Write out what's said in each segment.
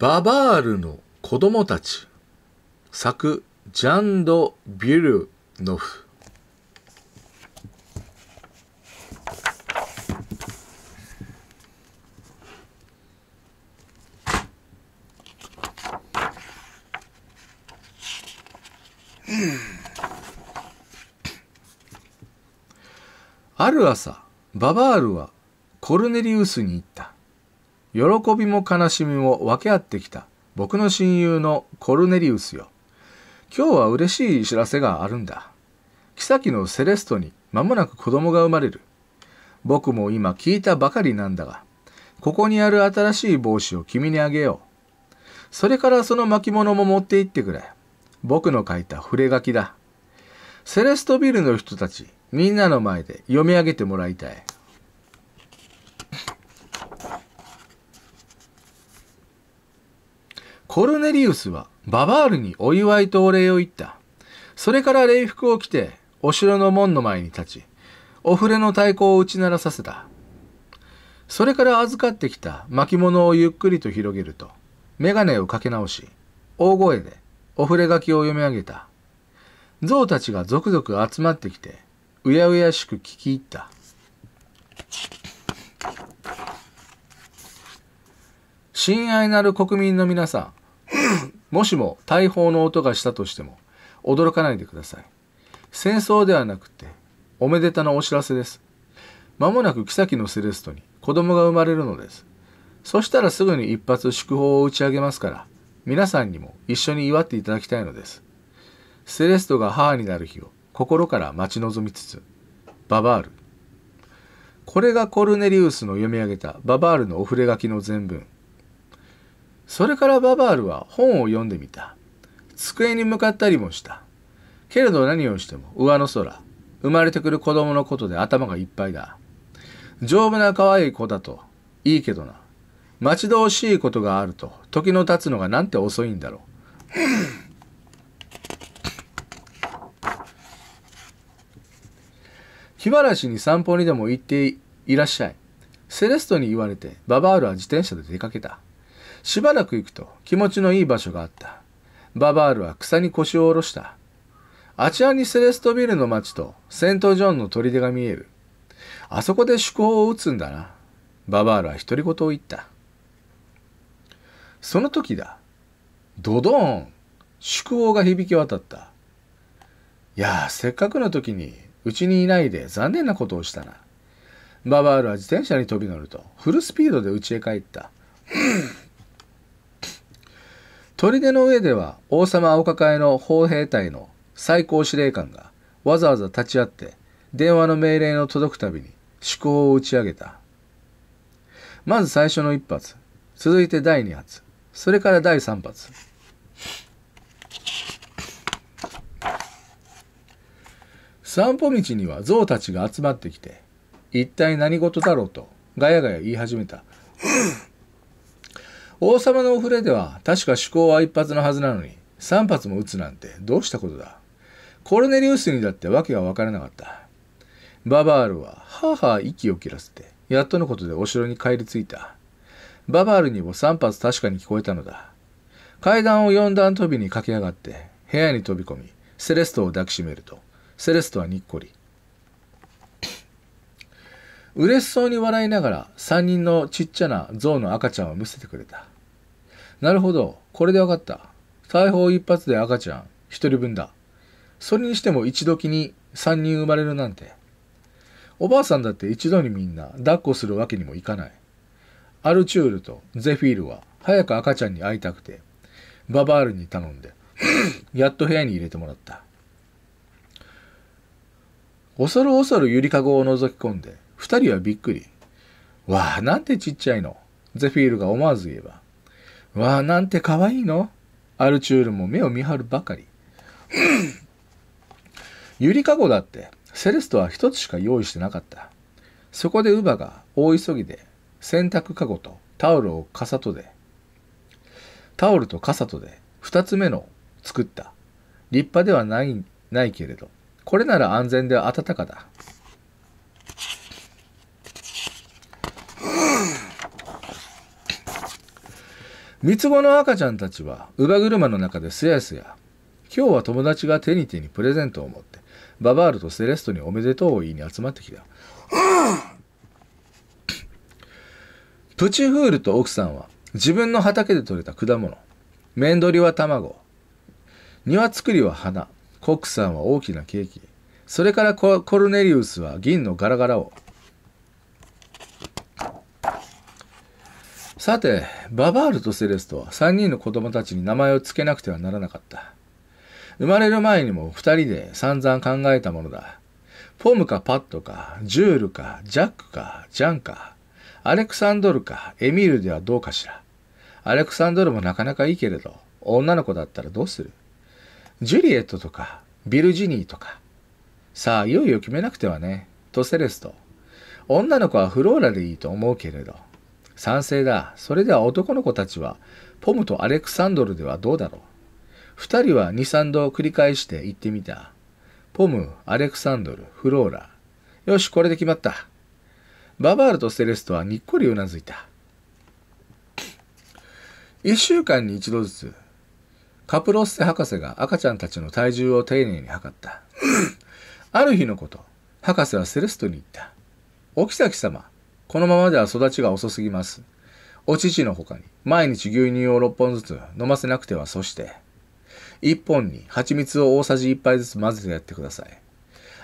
ババールの子供たち作ジャンド・ビュルノフある朝ババールはコルネリウスに行った喜びも悲しみも分け合ってきた僕の親友のコルネリウスよ。今日は嬉しい知らせがあるんだ。妃のセレストに間もなく子供が生まれる。僕も今聞いたばかりなんだが、ここにある新しい帽子を君にあげよう。それからその巻物も持って行ってくれ。僕の書いた触れ書きだ。セレストビルの人たち、みんなの前で読み上げてもらいたい。コルネリウスはババールにお祝いとお礼を言った。それから礼服を着て、お城の門の前に立ち、お触れの太鼓を打ち鳴らさせた。それから預かってきた巻物をゆっくりと広げると、眼鏡をかけ直し、大声でお触れ書きを読み上げた。象たちが続々集まってきて、うやうやしく聞き入った。親愛なる国民の皆さん、もしも大砲の音がしたとしても、驚かないでください。戦争ではなくて、おめでたなお知らせです。まもなく妃のセレストに子供が生まれるのです。そしたらすぐに一発祝砲を打ち上げますから、皆さんにも一緒に祝っていただきたいのです。セレストが母になる日を心から待ち望みつつ、ババール。これがコルネリウスの読み上げたババールのお触れ書きの全文。それからババールは本を読んでみた。机に向かったりもした。けれど何をしても上の空、生まれてくる子供のことで頭がいっぱいだ。丈夫な可愛い子だと、いいけどな。待ち遠しいことがあると、時の経つのがなんて遅いんだろう。気晴らしに散歩にでも行っていらっしゃい。セレストに言われて、ババールは自転車で出かけた。しばらく行くと気持ちのいい場所があった。ババールは草に腰を下ろした。あちらにセレストビルの町とセントジョンの砦が見える。あそこで宿砲を打つんだな。ババールは独り言を言った。その時だ。ドドーン宿砲が響き渡った。いやあ、せっかくの時にうちにいないで残念なことをしたな。ババールは自転車に飛び乗るとフルスピードで家へ帰った。砦の上では王様青抱えの砲兵隊の最高司令官がわざわざ立ち会って電話の命令の届くたびに祝砲を打ち上げた。まず最初の一発、続いて第二発、それから第三発。散歩道には象たちが集まってきて、一体何事だろうとガヤガヤ言い始めた。王様のお触れでは確か思考は一発のはずなのに三発も撃つなんてどうしたことだコルネリウスにだって訳が分からなかったババールははは息を切らせてやっとのことでお城に帰り着いたババールにも三発確かに聞こえたのだ階段を四段跳びに駆け上がって部屋に飛び込みセレストを抱きしめるとセレストはにっこり嬉しそうに笑いながら三人のちっちゃな象の赤ちゃんを見せてくれたなるほど。これで分かった。大砲一発で赤ちゃん、一人分だ。それにしても一時に三人生まれるなんて。おばあさんだって一度にみんな抱っこするわけにもいかない。アルチュールとゼフィールは早く赤ちゃんに会いたくて、ババールに頼んで、やっと部屋に入れてもらった。恐る恐るゆりかごを覗き込んで、二人はびっくり。わあ、なんてちっちゃいの。ゼフィールが思わず言えば。わあ、なんて可愛いのアルチュールも目を見張るばかり。ゆりかごだって、セレストは一つしか用意してなかった。そこで乳母が大急ぎで洗濯かごとタオルを傘とで、タオルと傘とで二つ目の作った。立派ではない、ないけれど、これなら安全で暖かだ。三つ子の赤ちゃんたちは、乳母車の中ですやすや、今日は友達がテニティにプレゼントを持って、ババールとセレストにおめでとうを言いに集まってきた。プチフールと奥さんは、自分の畑で採れた果物、面取りは卵、庭作りは花、コックさんは大きなケーキ、それからコルネリウスは銀のガラガラを、さて、ババールとセレストは3人の子供たちに名前を付けなくてはならなかった。生まれる前にも2人で散々考えたものだ。ポムかパッドか、ジュールか、ジャックか、ジャンか、アレクサンドルか、エミールではどうかしら。アレクサンドルもなかなかいいけれど、女の子だったらどうするジュリエットとか、ビルジニーとか。さあ、いよいよ決めなくてはね。とセレスト。女の子はフローラでいいと思うけれど。賛成だ。それでは男の子たちは、ポムとアレクサンドルではどうだろう。二人は二三度繰り返して行ってみた。ポム、アレクサンドル、フローラ。よし、これで決まった。ババールとセレストはにっこりうなずいた。一週間に一度ずつ、カプロッセ博士が赤ちゃんたちの体重を丁寧に測った。ある日のこと、博士はセレストに言った。お妃様、このままでは育ちが遅すぎます。お乳の他に、毎日牛乳を6本ずつ飲ませなくてはそして、1本に蜂蜜を大さじ1杯ずつ混ぜてやってください。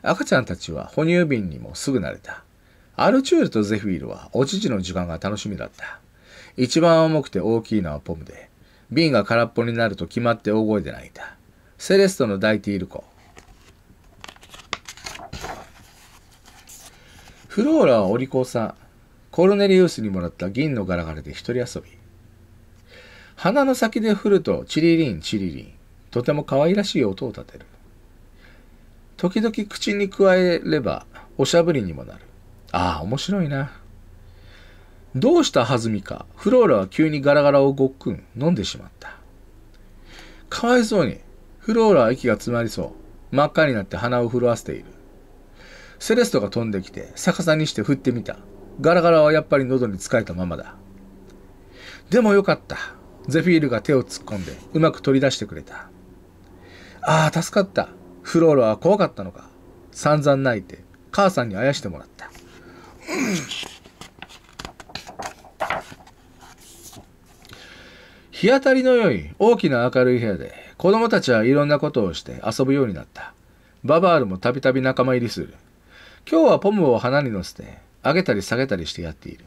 赤ちゃんたちは哺乳瓶にもすぐ慣れた。アルチュールとゼフィールはお乳の時間が楽しみだった。一番重くて大きいのはポムで、瓶が空っぽになると決まって大声で泣いた。セレストの抱いている子。フローラはお利口さん。コルネリウスにもらった銀のガラガラで一人遊び。鼻の先で振るとチリリンチリリン。とても可愛らしい音を立てる。時々口に加えればおしゃぶりにもなる。ああ、面白いな。どうしたはずみか、フローラは急にガラガラをごっくん飲んでしまった。かわいそうに、フローラは息が詰まりそう。真っ赤になって鼻を震わせている。セレストが飛んできて逆さにして振ってみた。ガラガラはやっぱり喉に疲れたままだ。でもよかった。ゼフィールが手を突っ込んで、うまく取り出してくれた。ああ、助かった。フローラは怖かったのか。散々泣いて、母さんにあやしてもらった。日当たりの良い大きな明るい部屋で、子供たちはいろんなことをして遊ぶようになった。ババールもたびたび仲間入りする。今日はポムを花に乗せて、上げたり下げたりしてやっている。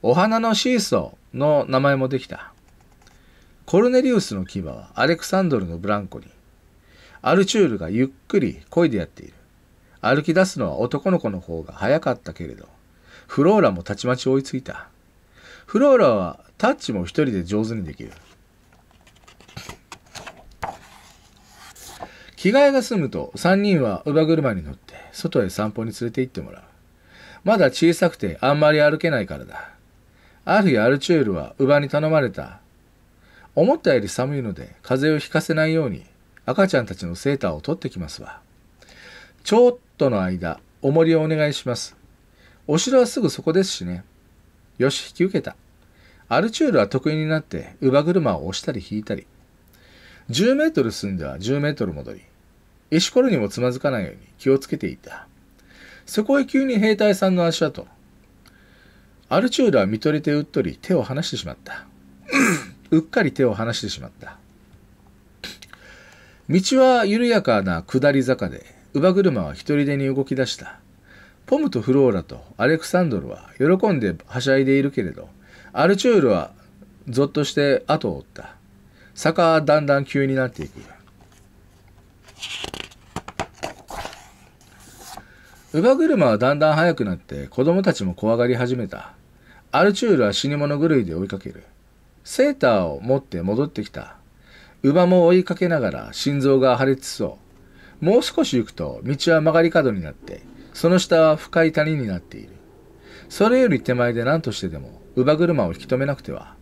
お花のシーソーの名前もできた。コルネリウスの牙はアレクサンドルのブランコに。アルチュールがゆっくり漕いでやっている。歩き出すのは男の子の方が早かったけれど、フローラもたちまち追いついた。フローラはタッチも一人で上手にできる。着替えが済むと3人は乳母車に乗って外へ散歩に連れて行ってもらう。まだ小さくてあんまり歩けないからだ。ある日アルチュールは乳母に頼まれた。思ったより寒いので風邪をひかせないように赤ちゃんたちのセーターを取ってきますわ。ちょっとの間、おもりをお願いします。お城はすぐそこですしね。よし、引き受けた。アルチュールは得意になって乳母車を押したり引いたり。10メートル進んでは10メートル戻り。石ころにもつまずかないように気をつけていた。そこへ急に兵隊さんの足跡。アルチュールは見とれてうっとり手を離してしまった。うっかり手を離してしまった。道は緩やかな下り坂で、乳母車は一人でに動き出した。ポムとフローラとアレクサンドルは喜んではしゃいでいるけれど、アルチュールはぞっとして後を追った。坂はだんだん急になっていく。乳母車はだんだん速くなって子供たちも怖がり始めた。アルチュールは死に物狂いで追いかける。セーターを持って戻ってきた。乳母も追いかけながら心臓が破裂つ。そう。もう少し行くと道は曲がり角になって、その下は深い谷になっている。それより手前で何としてでも乳母車を引き止めなくては。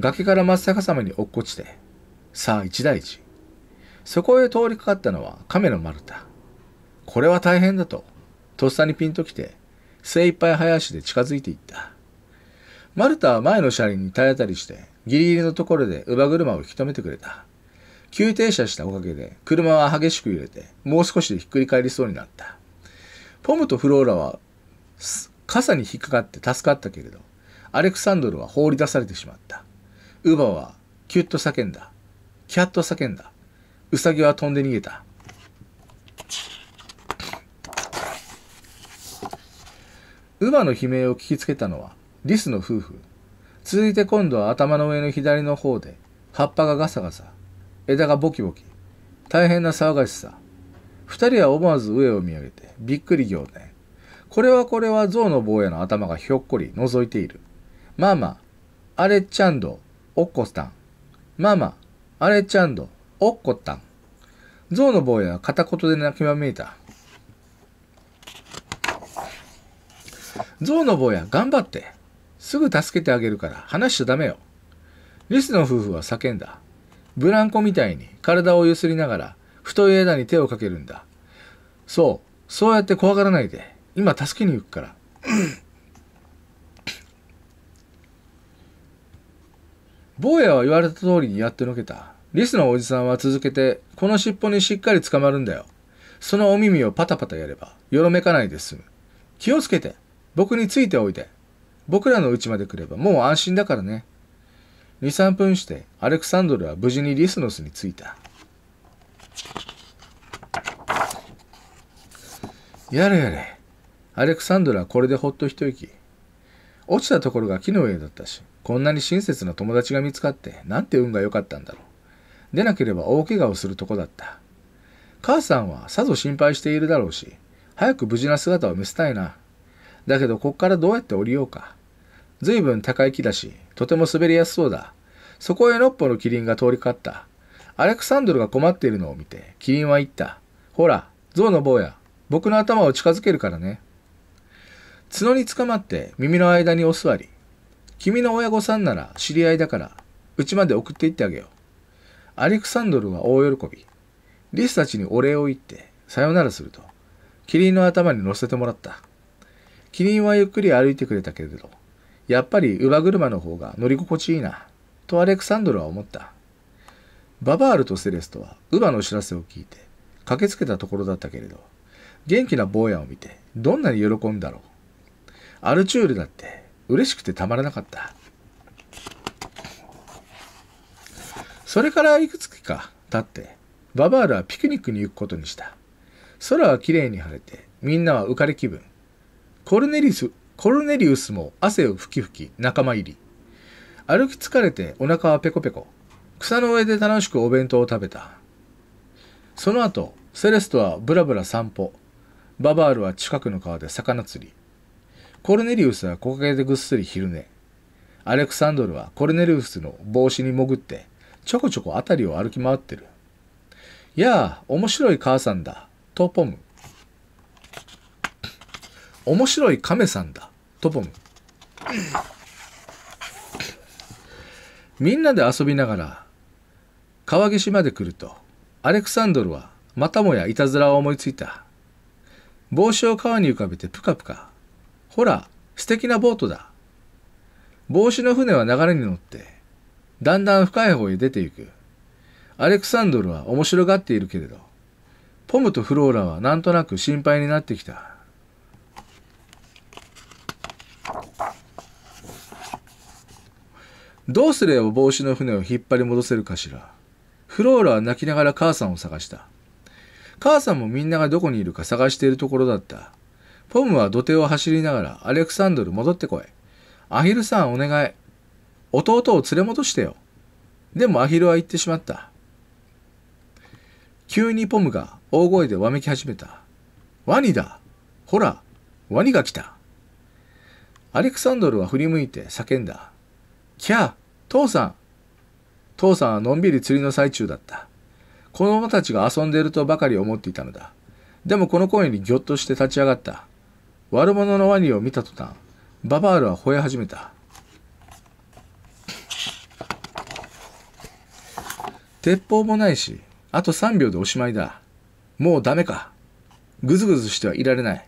崖から真っ逆さまに落っこちて、さあ一大事。そこへ通りかかったのは亀の丸太。これは大変だと。とっさにピンときて、精一杯早足で近づいていった。マルタは前の車輪に体当たりして、ギリギリのところで乳母車を引き止めてくれた。急停車したおかげで、車は激しく揺れて、もう少しでひっくり返りそうになった。ポムとフローラは、傘に引っかかって助かったけれど、アレクサンドルは放り出されてしまった。乳母は、キュッと叫んだ。キャッと叫んだ。ウサギは飛んで逃げた。馬の悲鳴を聞きつけたのは、リスの夫婦。続いて今度は頭の上の左の方で、葉っぱがガサガサ、枝がボキボキ。大変な騒がしさ。二人は思わず上を見上げて、びっくり仰天。これはこれは象の坊やの頭がひょっこり覗いている。ママ、アレちゃんど、おっこたん。ママ、アレちゃんど、おっこたん。象の坊やは片言で泣きまめいた。象の坊や、頑張って。すぐ助けてあげるから、話しちゃダメよ。リスの夫婦は叫んだ。ブランコみたいに体をゆすりながら、太い枝に手をかけるんだ。そう、そうやって怖がらないで。今助けに行くから。坊やは言われた通りにやってのけた。リスのおじさんは続けて、この尻尾にしっかり捕まるんだよ。そのお耳をパタパタやれば、よろめかないで済む。気をつけて。僕についておいで。僕らの家まで来ればもう安心だからね。2、3分してアレクサンドルは無事にリスノスに着いた。やれやれ。アレクサンドルはこれでほっと一息。落ちたところが木の上だったし、こんなに親切な友達が見つかって、なんて運が良かったんだろう。でなければ大怪我をするとこだった。母さんはさぞ心配しているだろうし、早く無事な姿を見せたいな。だけどこっからどうやって降りようか。随分高い木だし、とても滑りやすそうだ。そこへ6本のキリンが通りかかった。アレクサンドルが困っているのを見て、キリンは言った。ほら、ウの坊や、僕の頭を近づけるからね。角につかまって耳の間にお座り。君の親御さんなら知り合いだから、うちまで送っていってあげよう。アレクサンドルは大喜び。リスたちにお礼を言って、さよならすると、キリンの頭に乗せてもらった。キリンはゆっくり歩いてくれたけれど、やっぱり乳母車の方が乗り心地いいな、とアレクサンドルは思った。ババールとセレストは乳母の知らせを聞いて、駆けつけたところだったけれど、元気な坊やを見て、どんなに喜んだろう。アルチュールだって、嬉しくてたまらなかった。それからいくつか経って、ババールはピクニックに行くことにした。空はきれいに晴れて、みんなは浮かれ気分。コルネリウス、コルネリウスも汗をふきふき仲間入り。歩き疲れてお腹はペコペコ。草の上で楽しくお弁当を食べた。その後、セレストはブラブラ散歩。ババールは近くの川で魚釣り。コルネリウスは木陰でぐっすり昼寝。アレクサンドルはコルネリウスの帽子に潜って、ちょこちょこ辺りを歩き回ってる。やあ、面白い母さんだ、とポム。面白い亀さんだ。トポム。みんなで遊びながら、川岸まで来ると、アレクサンドルはまたもやいたずらを思いついた。帽子を川に浮かべてぷかぷか。ほら、素敵なボートだ。帽子の船は流れに乗って、だんだん深い方へ出ていく。アレクサンドルは面白がっているけれど、ポムとフローラはなんとなく心配になってきた。どうすれば帽子の船を引っ張り戻せるかしら。フローラは泣きながら母さんを探した。母さんもみんながどこにいるか探しているところだった。ポムは土手を走りながら、アレクサンドル戻ってこい。アヒルさんお願い。弟を連れ戻してよ。でもアヒルは行ってしまった。急にポムが大声でわめき始めた。ワニだほらワニが来たアレクサンドルは振り向いて叫んだ。きゃ、父さん。父さんはのんびり釣りの最中だった。子供たちが遊んでいるとばかり思っていたのだ。でもこの声にぎょっとして立ち上がった。悪者のワニを見た途端、ババールは吠え始めた。鉄砲もないし、あと3秒でおしまいだ。もうダメか。ぐずぐずしてはいられない。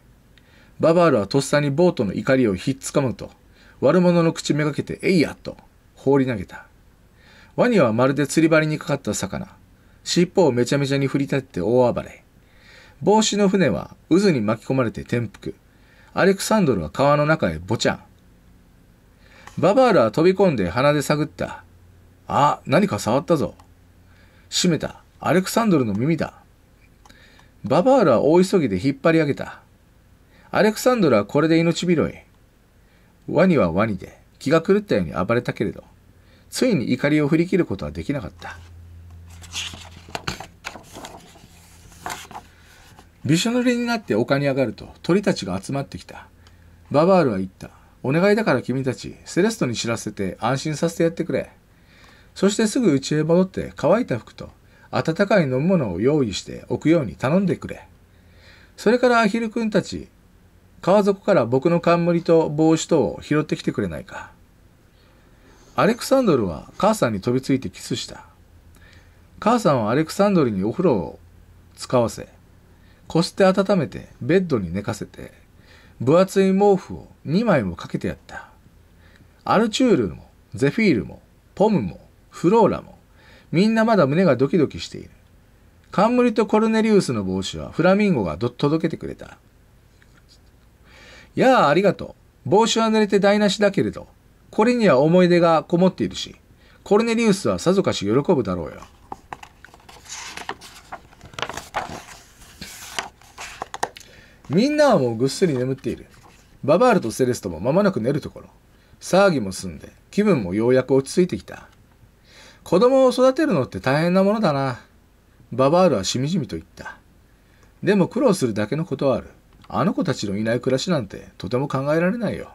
ババールはとっさにボートの怒りをひっつかむと、悪者の口めがけて、えいやと放り投げた。ワニはまるで釣り針にかかった魚。尻尾をめちゃめちゃに振り立って大暴れ。帽子の船は渦に巻き込まれて転覆。アレクサンドルは川の中へぼちゃん。ババールは飛び込んで鼻で探った。あ、何か触ったぞ。閉めた。アレクサンドルの耳だ。ババールは大急ぎで引っ張り上げた。アレクサンドルはこれで命拾い。ワニはワニで気が狂ったように暴れたけれど、ついに怒りを振り切ることはできなかった。びしょ濡れになって丘に上がると鳥たちが集まってきた。ババールは言った。お願いだから君たち、セレストに知らせて安心させてやってくれ。そしてすぐ家へ戻って乾いた服と温かい飲み物を用意しておくように頼んでくれ。それからアヒル君たち、川底から僕の冠と帽子とを拾ってきてくれないか。アレクサンドルは母さんに飛びついてキスした。母さんはアレクサンドルにお風呂を使わせ、こすって温めてベッドに寝かせて、分厚い毛布を2枚もかけてやった。アルチュールも、ゼフィールも、ポムも、フローラも、みんなまだ胸がドキドキしている。冠とコルネリウスの帽子はフラミンゴが届けてくれた。やあ、ありがとう。帽子は濡れて台無しだけれど、これには思い出がこもっているし、コルネリウスはさぞかし喜ぶだろうよ。みんなはもうぐっすり眠っている。ババールとセレストもまもなく寝るところ。騒ぎも済んで、気分もようやく落ち着いてきた。子供を育てるのって大変なものだな。ババールはしみじみと言った。でも苦労するだけのことはある。あの子たちのいない暮らしなんてとても考えられないよ。